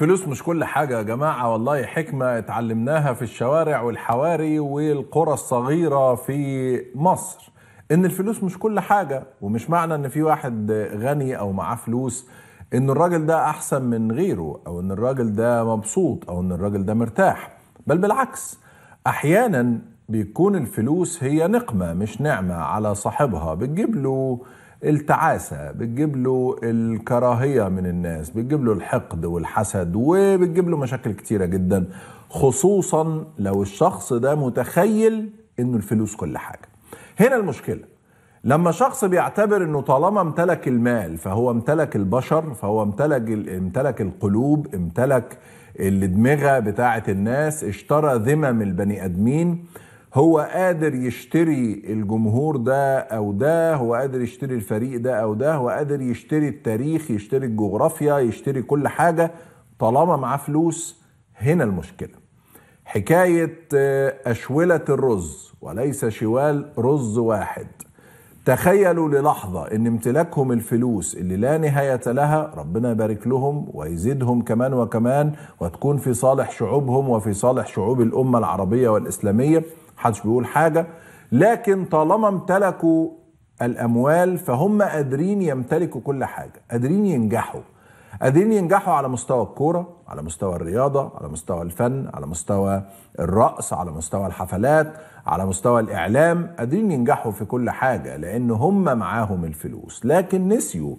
فلوس مش كل حاجة يا جماعة والله حكمة اتعلمناها في الشوارع والحواري والقرى الصغيرة في مصر ان الفلوس مش كل حاجة ومش معنى ان في واحد غني او معاه فلوس ان الراجل ده احسن من غيره او ان الراجل ده مبسوط او ان الراجل ده مرتاح بل بالعكس احيانا بيكون الفلوس هي نقمة مش نعمة على صاحبها بتجيب له التعاسة بتجيب له الكراهية من الناس بتجيب له الحقد والحسد وبتجيب له مشاكل كتيرة جدا خصوصا لو الشخص ده متخيل انه الفلوس كل حاجة هنا المشكلة لما شخص بيعتبر انه طالما امتلك المال فهو امتلك البشر فهو امتلك امتلك القلوب امتلك الدماغة بتاعة الناس اشترى ذمم البني ادمين هو قادر يشتري الجمهور ده او ده هو قادر يشتري الفريق ده او ده هو قادر يشتري التاريخ يشتري الجغرافيا يشتري كل حاجه طالما معاه فلوس هنا المشكله حكايه آه، اشوله الرز وليس شوال رز واحد تخيلوا للحظة ان امتلاكهم الفلوس اللي لا نهاية لها ربنا يبارك لهم ويزيدهم كمان وكمان وتكون في صالح شعوبهم وفي صالح شعوب الأمة العربية والإسلامية حدش بيقول حاجة لكن طالما امتلكوا الأموال فهم قادرين يمتلكوا كل حاجة قادرين ينجحوا قادرين ينجحوا على مستوى الكورة على مستوى الرياضة على مستوى الفن على مستوى الرقص على مستوى الحفلات على مستوى الإعلام قادرين ينجحوا في كل حاجة لأن هم معاهم الفلوس لكن نسيوا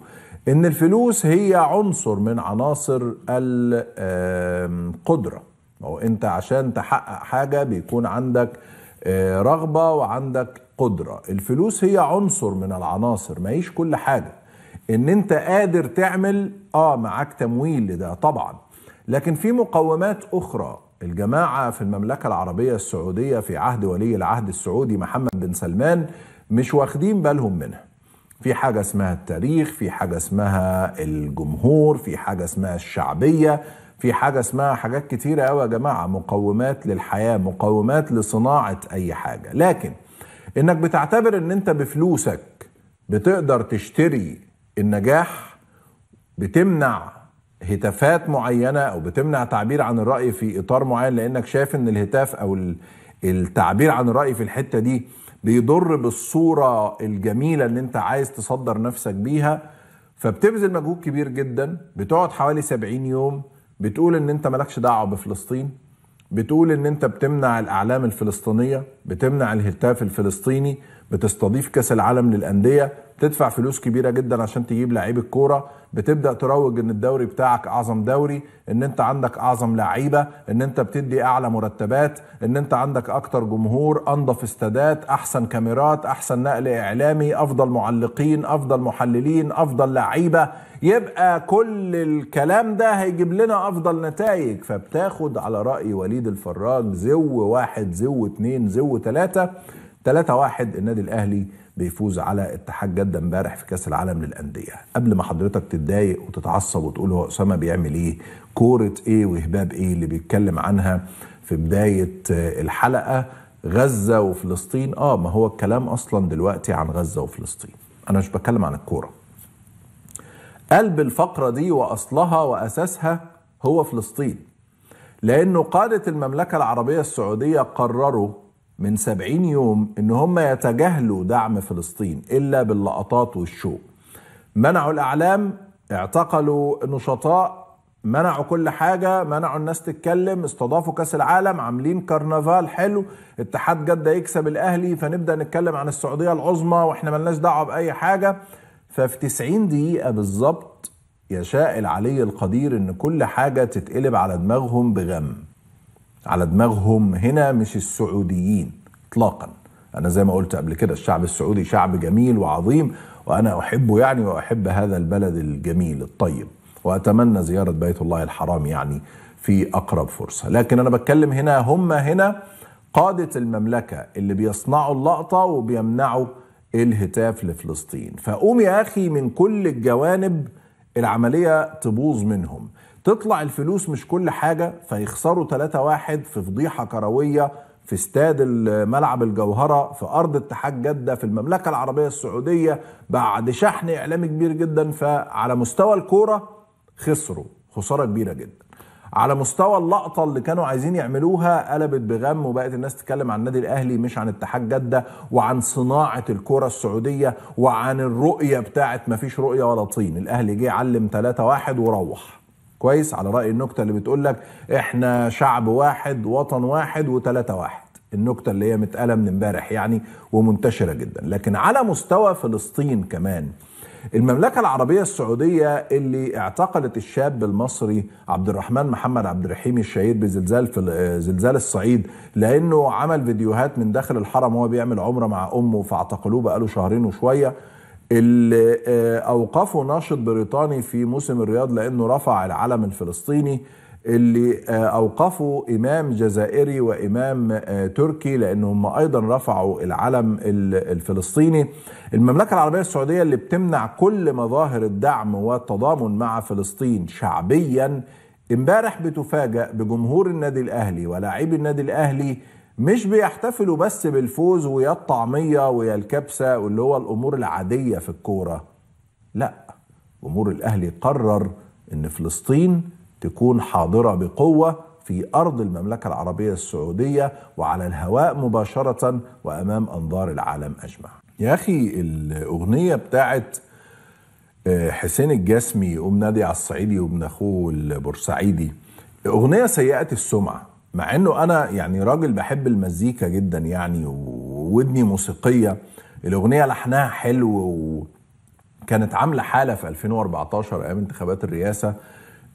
إن الفلوس هي عنصر من عناصر القدرة أو أنت عشان تحقق حاجة بيكون عندك آه، رغبة وعندك قدرة الفلوس هي عنصر من العناصر ما هيش كل حاجة ان انت قادر تعمل اه معاك تمويل لده طبعا لكن في مقومات اخرى الجماعة في المملكة العربية السعودية في عهد ولي العهد السعودي محمد بن سلمان مش واخدين بالهم منها في حاجة اسمها التاريخ في حاجة اسمها الجمهور في حاجة اسمها الشعبية في حاجه اسمها حاجات كتيره قوي يا جماعه مقومات للحياه مقومات لصناعه اي حاجه لكن انك بتعتبر ان انت بفلوسك بتقدر تشتري النجاح بتمنع هتافات معينه او بتمنع تعبير عن الراي في اطار معين لانك شايف ان الهتاف او التعبير عن الراي في الحته دي بيضر بالصوره الجميله اللي انت عايز تصدر نفسك بيها فبتبذل مجهود كبير جدا بتقعد حوالي 70 يوم بتقول ان انت مالكش دعوه بفلسطين بتقول ان انت بتمنع الاعلام الفلسطينيه بتمنع الهتاف الفلسطيني بتستضيف كاس العالم للانديه تدفع فلوس كبيره جدا عشان تجيب لعيب الكوره بتبدا تروج ان الدوري بتاعك اعظم دوري ان انت عندك اعظم لعيبه ان انت بتدي اعلى مرتبات ان انت عندك اكتر جمهور انضف استادات احسن كاميرات احسن نقل اعلامي افضل معلقين افضل محللين افضل لعيبه يبقى كل الكلام ده هيجيب لنا افضل نتائج فبتاخد على راي وليد الفراج زو واحد زو اتنين زو تلاته 3 1 النادي الاهلي بيفوز على اتحاد جده امبارح في كاس العالم للانديه قبل ما حضرتك تتضايق وتتعصب وتقول هو اسامه بيعمل ايه كوره ايه وهباب ايه اللي بيتكلم عنها في بدايه آه، الحلقه غزه وفلسطين اه ما هو الكلام اصلا دلوقتي عن غزه وفلسطين انا مش بتكلم عن الكوره قلب الفقره دي واصلها واساسها هو فلسطين لانه قاده المملكه العربيه السعوديه قرروا من سبعين يوم ان هم يتجاهلوا دعم فلسطين الا باللقطات والشو منعوا الاعلام اعتقلوا نشطاء منعوا كل حاجه منعوا الناس تتكلم استضافوا كاس العالم عاملين كرنفال حلو اتحاد جده يكسب الاهلي فنبدا نتكلم عن السعوديه العظمى واحنا ملناش دعوه باي حاجه ففي 90 دقيقه بالظبط يشاء العلي القدير ان كل حاجه تتقلب على دماغهم بغم على دماغهم هنا مش السعوديين اطلاقا انا زي ما قلت قبل كده الشعب السعودي شعب جميل وعظيم وانا احبه يعني واحب هذا البلد الجميل الطيب واتمنى زياره بيت الله الحرام يعني في اقرب فرصه لكن انا بتكلم هنا هم هنا قاده المملكه اللي بيصنعوا اللقطه وبيمنعوا الهتاف لفلسطين فقوم يا اخي من كل الجوانب العمليه تبوظ منهم تطلع الفلوس مش كل حاجة فيخسروا 3-1 في فضيحة كروية في استاد ملعب الجوهرة في أرض اتحاد جدة في المملكة العربية السعودية بعد شحن إعلامي كبير جدا فعلى مستوى الكورة خسروا خسارة كبيرة جدا على مستوى اللقطة اللي كانوا عايزين يعملوها قلبت بغم وبقت الناس تتكلم عن النادي الأهلي مش عن اتحاد جدة وعن صناعة الكرة السعودية وعن الرؤية بتاعت مفيش رؤية ولا طين الأهلي جه علم 3-1 وروح كويس على راي النكته اللي بتقول لك احنا شعب واحد وطن واحد وثلاثة واحد النكته اللي هي متقاله من امبارح يعني ومنتشره جدا لكن على مستوى فلسطين كمان المملكة العربية السعودية اللي اعتقلت الشاب المصري عبد الرحمن محمد عبد الرحيم الشهيد بزلزال في زلزال الصعيد لأنه عمل فيديوهات من داخل الحرم وهو بيعمل عمرة مع أمه فاعتقلوه بقاله شهرين وشوية اللي آه، اوقفه ناشط بريطاني في موسم الرياض لانه رفع العلم الفلسطيني اللي آه، اوقفوا امام جزائري وامام آه، تركي لانهم ايضا رفعوا العلم الفلسطيني المملكه العربيه السعوديه اللي بتمنع كل مظاهر الدعم والتضامن مع فلسطين شعبيا امبارح بتفاجأ بجمهور النادي الاهلي ولاعبي النادي الاهلي مش بيحتفلوا بس بالفوز ويا الطعمية ويا الكبسة واللي هو الأمور العادية في الكورة لا جمهور الأهلي قرر أن فلسطين تكون حاضرة بقوة في أرض المملكة العربية السعودية وعلى الهواء مباشرة وأمام أنظار العالم أجمع يا أخي الأغنية بتاعت آه، حسين الجسمي أم نادي على الصعيدي وابن أخوه البورسعيدي أغنية سيئة السمعة مع انه انا يعني راجل بحب المزيكا جدا يعني وودني موسيقيه الاغنيه لحنها حلو وكانت عامله حاله في 2014 ايام انتخابات الرئاسه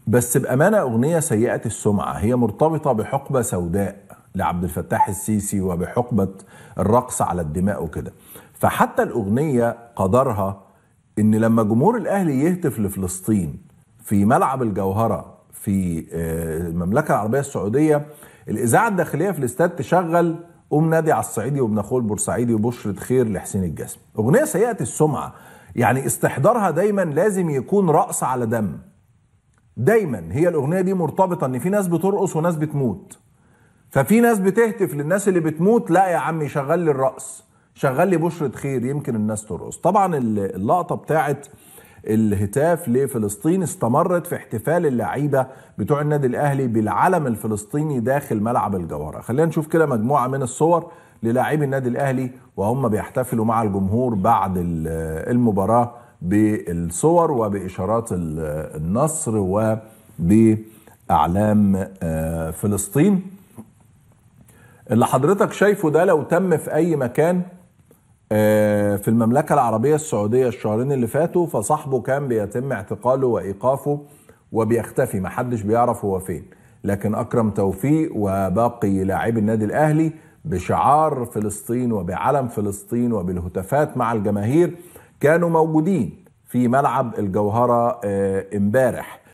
بس بامانه اغنيه سيئه السمعه هي مرتبطه بحقبه سوداء لعبد الفتاح السيسي وبحقبه الرقص على الدماء وكده فحتى الاغنيه قدرها ان لما جمهور الاهلي يهتف لفلسطين في ملعب الجوهره في آه، المملكه العربيه السعوديه الاذاعه الداخليه في الاستاد تشغل قوم نادي على الصعيدي وابن اخوه البورسعيدي وبشرة خير لحسين الجسم اغنيه سيئه السمعه يعني استحضارها دايما لازم يكون رقص على دم دايما هي الاغنيه دي مرتبطه ان في ناس بترقص وناس بتموت ففي ناس بتهتف للناس اللي بتموت لا يا عم شغل لي الرقص شغل لي بشرة خير يمكن الناس ترقص طبعا اللقطه بتاعت الهتاف لفلسطين استمرت في احتفال اللعيبه بتوع النادي الاهلي بالعلم الفلسطيني داخل ملعب الجوهره خلينا نشوف كده مجموعه من الصور للاعبي النادي الاهلي وهم بيحتفلوا مع الجمهور بعد المباراه بالصور وباشارات النصر وباعلام آه، فلسطين اللي حضرتك شايفه ده لو تم في اي مكان آه، في المملكة العربية السعودية الشهرين اللي فاتوا فصاحبه كان بيتم اعتقاله وإيقافه وبيختفي محدش بيعرف هو فين لكن أكرم توفيق وباقي لاعبي النادي الأهلي بشعار فلسطين وبعلم فلسطين وبالهتافات مع الجماهير كانوا موجودين في ملعب الجوهرة آه، امبارح